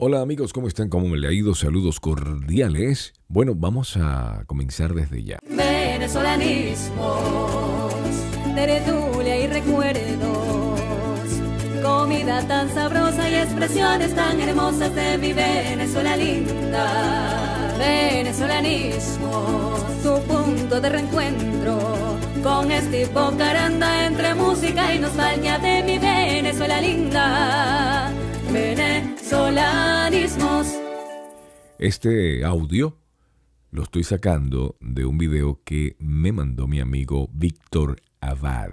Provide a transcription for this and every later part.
Hola amigos, ¿cómo están? ¿Cómo me ha ido? Saludos cordiales. Bueno, vamos a comenzar desde ya. Venezolanismos, y recuerdos, comida tan sabrosa y expresiones tan hermosas de mi Venezuela linda. Venezolanismos, tu punto de reencuentro con este caranda entre música y nostalgia de mi Venezuela linda. Venezuela Solarismos. Este audio lo estoy sacando de un video que me mandó mi amigo Víctor Abad.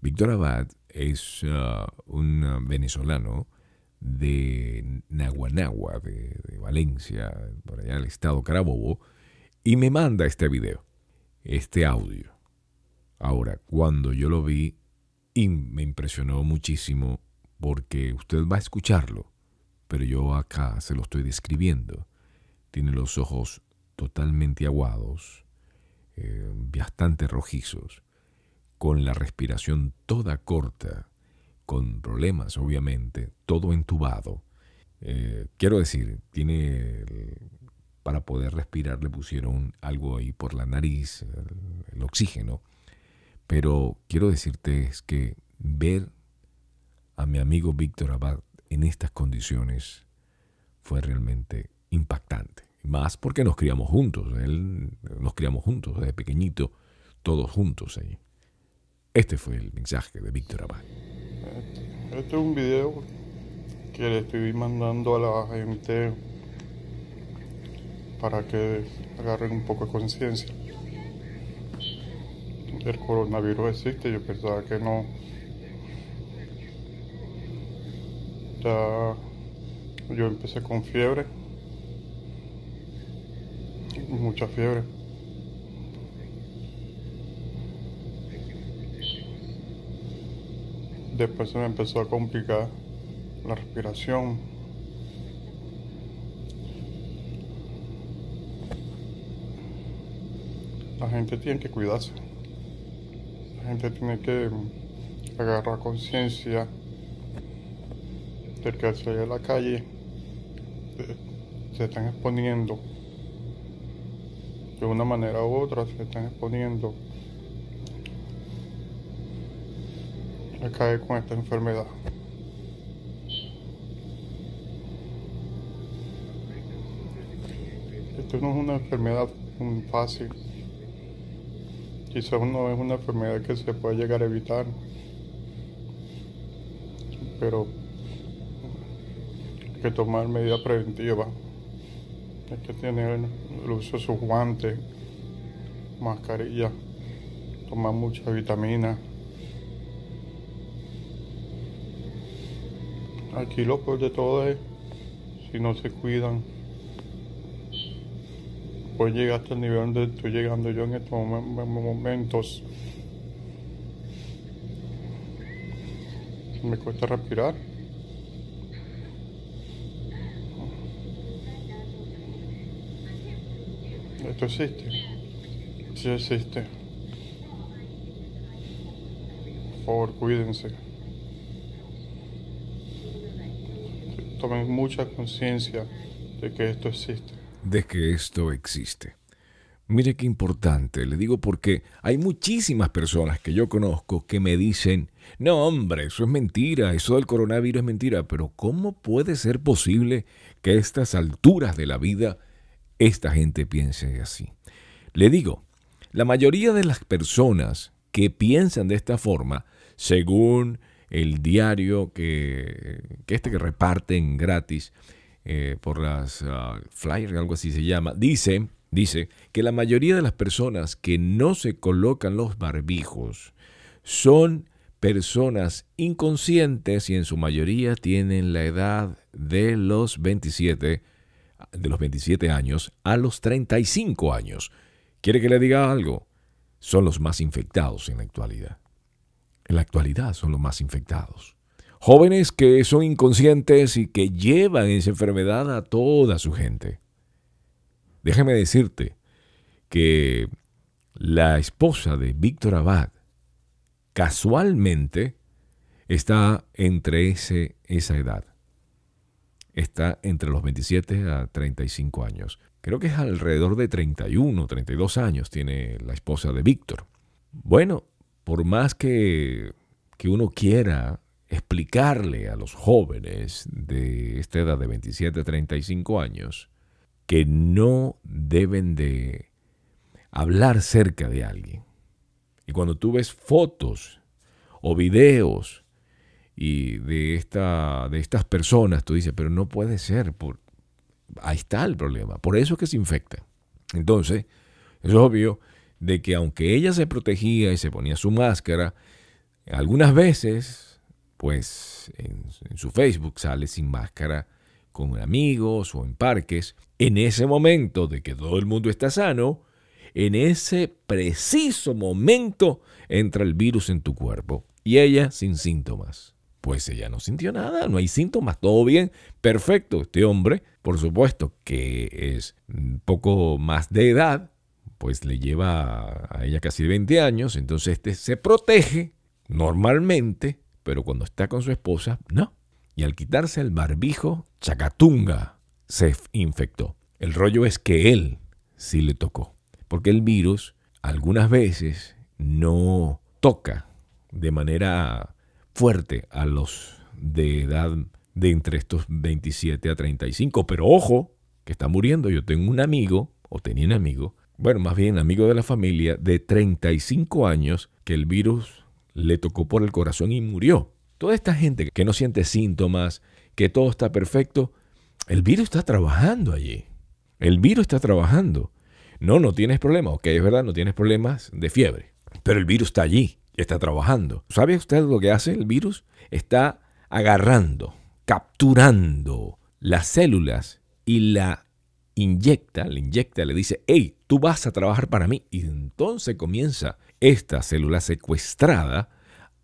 Víctor Abad es uh, un venezolano de Naguanagua, de, Valencia, por allá el estado Carabobo, y me manda este video, este audio. Ahora, cuando yo lo vi, me impresionó muchísimo, porque usted va a escucharlo pero yo acá se lo estoy describiendo. Tiene los ojos totalmente aguados, eh, bastante rojizos, con la respiración toda corta, con problemas obviamente, todo entubado. Eh, quiero decir, tiene para poder respirar le pusieron algo ahí por la nariz, el, oxígeno. Pero quiero decirte es que ver a mi amigo Víctor Abad en estas condiciones fue realmente impactante. Más porque nos criamos juntos, él, nos criamos juntos desde pequeñito, todos juntos ahí. Este fue el mensaje de Víctor Abad. Este, este es un video que le estoy mandando a la gente para que agarren un poco de conciencia. El coronavirus existe, yo pensaba que no, yo empecé con fiebre, mucha fiebre. Después se me empezó a complicar la respiración. La gente tiene que cuidarse. La gente tiene que agarrar conciencia del que al la calle se están exponiendo de una manera u otra se están exponiendo a caer con esta enfermedad. Esto no es una enfermedad fácil. Quizás no es una enfermedad que se puede llegar a evitar. Pero que tomar medidas preventivas. Hay que tener el uso de sus guantes, mascarilla, tomar mucha vitamina. Aquí lo peor de todo es si no se cuidan. Pues llegar hasta el nivel donde estoy llegando yo en estos momentos. Me cuesta respirar. esto existe. Sí existe. Por favor, cuídense. Tomen mucha conciencia de que esto existe. De que esto existe. Mire qué importante, le digo porque hay muchísimas personas que yo conozco que me dicen, no hombre, eso es mentira, eso del coronavirus es mentira, pero ¿cómo puede ser posible que a estas alturas de la vida esta gente piense así. Le digo, la mayoría de las personas que piensan de esta forma, según el diario que, este que reparten gratis eh, por las ah, flyers, algo así se llama, dice, dice que la mayoría de las personas que no se colocan los barbijos son personas inconscientes y en su mayoría tienen la edad de los 27 de los 27 años a los 35 años. ¿Quiere que le diga algo? Son los más infectados en la actualidad. En la actualidad son los más infectados. Jóvenes que son inconscientes y que llevan esa enfermedad a toda su gente. Déjame decirte que la esposa de Víctor Abad casualmente está entre ese, esa edad está entre los 27 a 35 años. Creo que es alrededor de 31, 32 años tiene la esposa de Víctor. Bueno, por más que, que uno quiera explicarle a los jóvenes de esta edad de 27 a 35 años que no deben de hablar cerca de alguien. Y cuando tú ves fotos o videos y de, esta, de estas personas, tú dices, pero no puede ser, por, ahí está el problema, por eso es que se infecta. Entonces, es obvio de que aunque ella se protegía y se ponía su máscara, algunas veces, pues en su Facebook sale sin máscara con amigos o en parques, en ese momento de que todo el mundo está sano, en ese preciso momento entra el virus en tu cuerpo y ella sin síntomas pues ella no sintió nada, no hay síntomas, todo bien, perfecto. Este hombre, por supuesto, que es un poco más de edad, pues le lleva a ella casi 20 años, entonces este se protege normalmente, pero cuando está con su esposa, no. Y al quitarse el barbijo, chacatunga, se infectó. El rollo es que él sí le tocó, porque el virus algunas veces no toca de manera fuerte a los de edad de entre estos 27 a 35. Pero ojo, que está muriendo. Yo tengo un amigo, o tenía un amigo, bueno, más bien amigo de la familia, de 35 años, que el virus le tocó por el corazón y murió. Toda esta gente que no siente síntomas, que todo está perfecto, el virus está trabajando allí. El virus está trabajando. No, no tienes problemas. Ok, es verdad, no tienes problemas de fiebre. Pero el virus está allí está trabajando. ¿Sabe usted lo que hace el virus? Está agarrando, capturando las células y la inyecta, le inyecta, le dice, hey, tú vas a trabajar para mí. Y entonces comienza esta célula secuestrada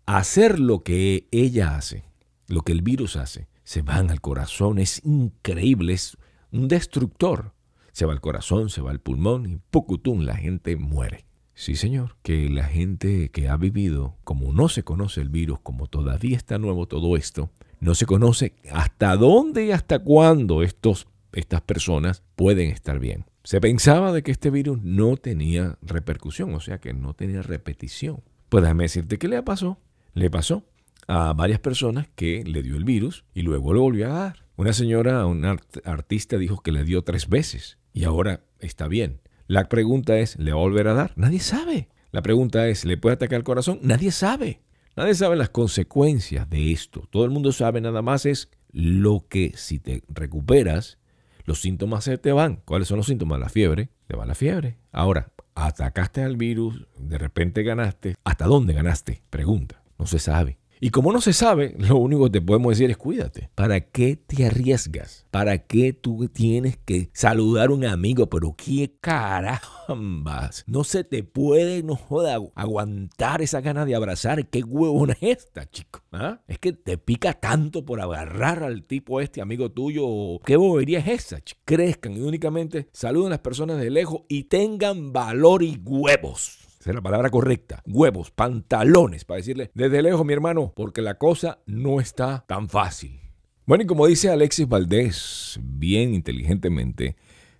a hacer lo que ella hace, lo que el virus hace. Se van al corazón, es increíble, es un destructor. Se va al corazón, se va al pulmón y pucutum, la gente muere. Sí, señor, que la gente que ha vivido, como no se conoce el virus, como todavía está nuevo todo esto, no se conoce hasta dónde y hasta cuándo estos, estas personas pueden estar bien. Se pensaba de que este virus no tenía repercusión, o sea que no tenía repetición. Pues decirte qué le pasó. Le pasó a varias personas que le dio el virus y luego lo volvió a dar. Una señora, un artista, dijo que le dio tres veces y ahora está bien. La pregunta es, ¿le va a volver a dar? Nadie sabe. La pregunta es, ¿le puede atacar el corazón? Nadie sabe. Nadie sabe las consecuencias de esto. Todo el mundo sabe nada más es lo que si te recuperas, los síntomas se te van. ¿Cuáles son los síntomas? La fiebre. Te va la fiebre. Ahora, atacaste al virus, de repente ganaste. ¿Hasta dónde ganaste? Pregunta. No se sabe. Y como no se sabe, lo único que te podemos decir es cuídate. ¿Para qué te arriesgas? ¿Para qué tú tienes que saludar a un amigo? Pero qué carambas. No se te puede, no joda, aguantar esa gana de abrazar. Qué huevona es esta, chico. ¿Ah? Es que te pica tanto por agarrar al tipo este, amigo tuyo. ¿Qué bobería es esa? Chico? Crezcan y únicamente saluden a las personas de lejos y tengan valor y huevos esa es la palabra correcta, huevos, pantalones, para decirle desde lejos, mi hermano, porque la cosa no está tan fácil. Bueno, y como dice Alexis Valdés, bien inteligentemente,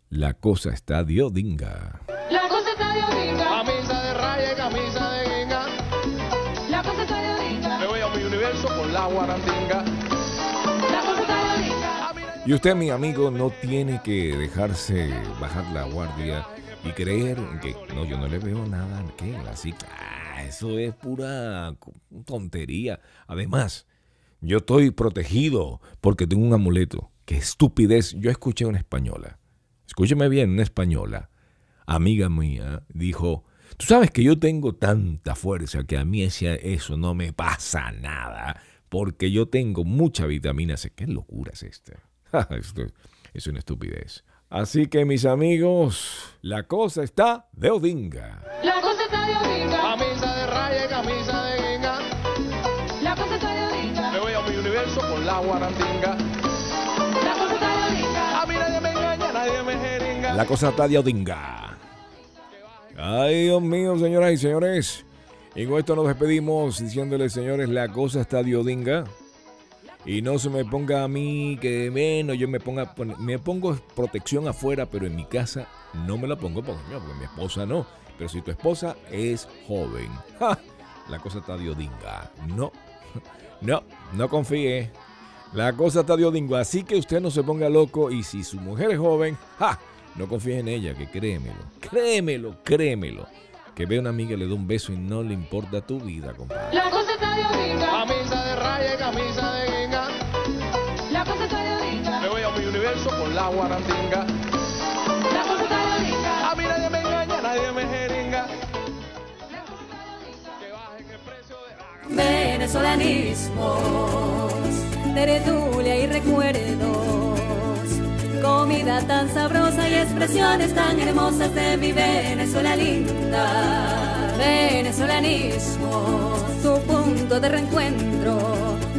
la cosa está diodinga. La cosa está diodinga. Camisa de raya camisa de La cosa está diodinga. Me voy a mi universo con la La cosa está ah, Y usted, mi amigo, no tiene que dejarse bajar la guardia y creer que no, yo no le veo nada a así que ah, eso es pura tontería. Además, yo estoy protegido porque tengo un amuleto. Qué estupidez. Yo escuché una española, escúcheme bien, una española, amiga mía, dijo, tú sabes que yo tengo tanta fuerza que a mí eso no me pasa nada porque yo tengo mucha vitamina C. ¿Qué locura es esta? Esto es una estupidez. Así que mis amigos, la cosa está de Odinga. La cosa está de Odinga. Camisa de raya camisa de guinga. La cosa está de Odinga. Me voy a mi universo con la guarandinga. La cosa está de Odinga. A mí nadie me engaña, nadie me jeringa. La cosa está de Odinga. Ay, Dios mío, señoras y señores. Y con esto nos despedimos diciéndoles, señores, la cosa está de Odinga. Y no se me ponga a mí que menos, yo me ponga me pongo protección afuera, pero en mi casa no me la pongo porque, mi esposa no. Pero si tu esposa es joven, ¡ja! la cosa está diodinga. No, no, no confíe. La cosa está diodinga. Así que usted no se ponga loco y si su mujer es joven, ¡ja! no confíe en ella, que créemelo, créemelo, créemelo. Que ve a una amiga le da un beso y no le importa tu vida, compadre. La cosa está diodinga. guarandinga. La A mí nadie me engaña, nadie me jeringa. Venezolanismos, y recuerdos, comida tan sabrosa y expresiones tan hermosas de mi Venezuela linda. Venezolanismos, tu punto de reencuentro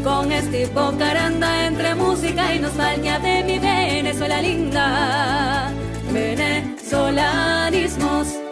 con este hipocaranda entre música y nostalgia de mi Venezuela. Venezuela linda, venezolanismos.